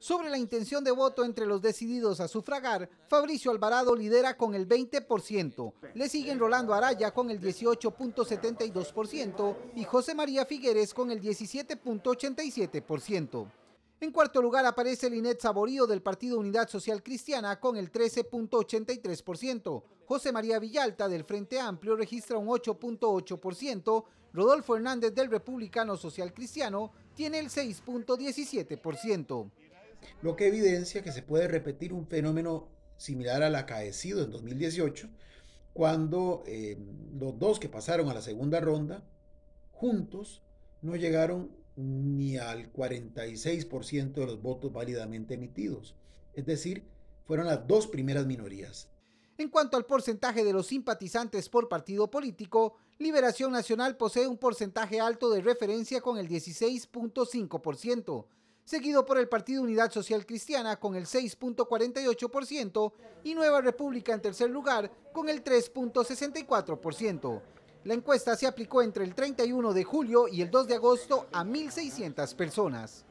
Sobre la intención de voto entre los decididos a sufragar, Fabricio Alvarado lidera con el 20%, le siguen Rolando Araya con el 18.72% y José María Figueres con el 17.87%. En cuarto lugar aparece Linet Saborío del Partido Unidad Social Cristiana con el 13.83%. José María Villalta del Frente Amplio registra un 8.8%. Rodolfo Hernández del Republicano Social Cristiano tiene el 6.17% lo que evidencia que se puede repetir un fenómeno similar al acaecido en 2018, cuando eh, los dos que pasaron a la segunda ronda, juntos, no llegaron ni al 46% de los votos válidamente emitidos. Es decir, fueron las dos primeras minorías. En cuanto al porcentaje de los simpatizantes por partido político, Liberación Nacional posee un porcentaje alto de referencia con el 16.5%, seguido por el Partido Unidad Social Cristiana con el 6.48% y Nueva República en tercer lugar con el 3.64%. La encuesta se aplicó entre el 31 de julio y el 2 de agosto a 1.600 personas.